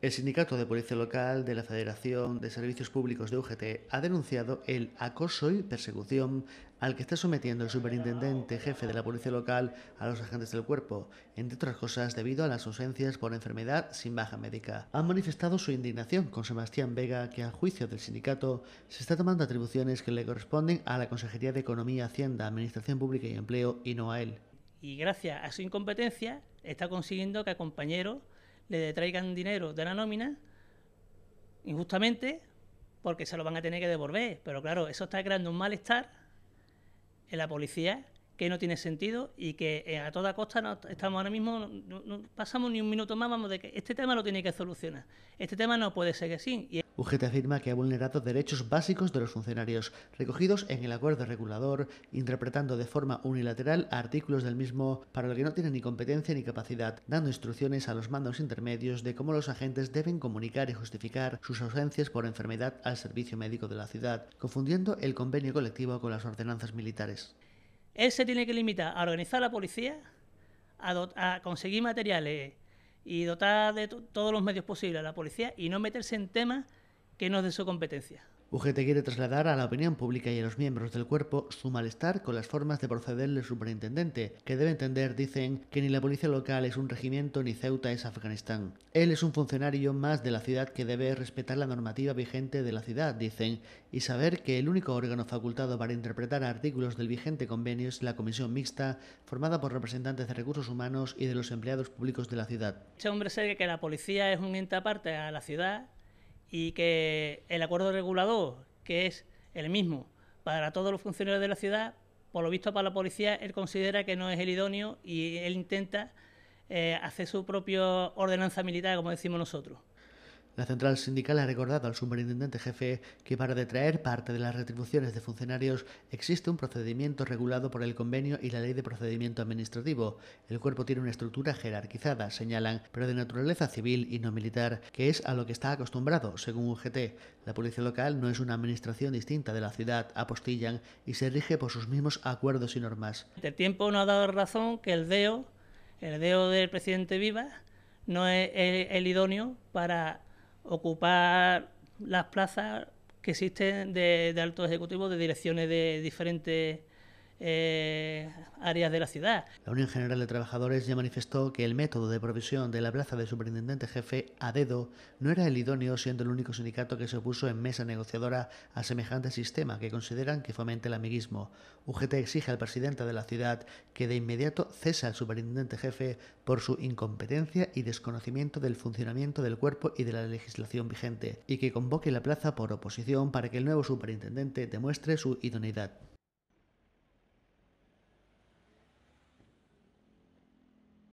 El Sindicato de Policía Local de la Federación de Servicios Públicos de UGT ha denunciado el acoso y persecución al que está sometiendo el superintendente jefe de la Policía Local a los agentes del cuerpo, entre otras cosas debido a las ausencias por enfermedad sin baja médica. Han manifestado su indignación con Sebastián Vega, que a juicio del sindicato se está tomando atribuciones que le corresponden a la Consejería de Economía, Hacienda, Administración Pública y Empleo y no a él. Y gracias a su incompetencia está consiguiendo que a compañeros le detraigan dinero de la nómina injustamente porque se lo van a tener que devolver. Pero claro, eso está creando un malestar en la policía que no tiene sentido y que eh, a toda costa no, estamos ahora mismo, no, pasamos ni un minuto más, vamos, de que este tema lo tiene que solucionar. Este tema no puede seguir así. Y UGT afirma que ha vulnerado derechos básicos de los funcionarios, recogidos en el acuerdo regulador, interpretando de forma unilateral artículos del mismo para lo que no tiene ni competencia ni capacidad, dando instrucciones a los mandos intermedios de cómo los agentes deben comunicar y justificar sus ausencias por enfermedad al servicio médico de la ciudad, confundiendo el convenio colectivo con las ordenanzas militares. Él se tiene que limitar a organizar la policía, a, a conseguir materiales y dotar de todos los medios posibles a la policía y no meterse en temas que no es de su competencia. UGT quiere trasladar a la opinión pública y a los miembros del cuerpo su malestar con las formas de proceder del superintendente, que debe entender, dicen, que ni la policía local es un regimiento ni Ceuta es Afganistán. Él es un funcionario más de la ciudad que debe respetar la normativa vigente de la ciudad, dicen, y saber que el único órgano facultado para interpretar artículos del vigente convenio es la comisión mixta, formada por representantes de recursos humanos y de los empleados públicos de la ciudad. Ese hombre sabe que la policía es un ente aparte a la ciudad y que el acuerdo regulador, que es el mismo para todos los funcionarios de la ciudad, por lo visto para la policía, él considera que no es el idóneo y él intenta eh, hacer su propia ordenanza militar, como decimos nosotros. La central sindical ha recordado al superintendente jefe que para detraer parte de las retribuciones de funcionarios existe un procedimiento regulado por el convenio y la ley de procedimiento administrativo. El cuerpo tiene una estructura jerarquizada, señalan, pero de naturaleza civil y no militar, que es a lo que está acostumbrado, según UGT. La policía local no es una administración distinta de la ciudad, apostillan, y se rige por sus mismos acuerdos y normas. El este tiempo no ha dado razón que el DEO, el DEO del presidente Viva, no es el idóneo para ocupar las plazas que existen de, de altos ejecutivos de direcciones de diferentes eh, áreas de la ciudad. La Unión General de Trabajadores ya manifestó que el método de provisión de la plaza de superintendente jefe a dedo no era el idóneo, siendo el único sindicato que se opuso en mesa negociadora a semejante sistema que consideran que fomenta el amiguismo. UGT exige al presidente de la ciudad que de inmediato cese al superintendente jefe por su incompetencia y desconocimiento del funcionamiento del cuerpo y de la legislación vigente, y que convoque la plaza por oposición para que el nuevo superintendente demuestre su idoneidad.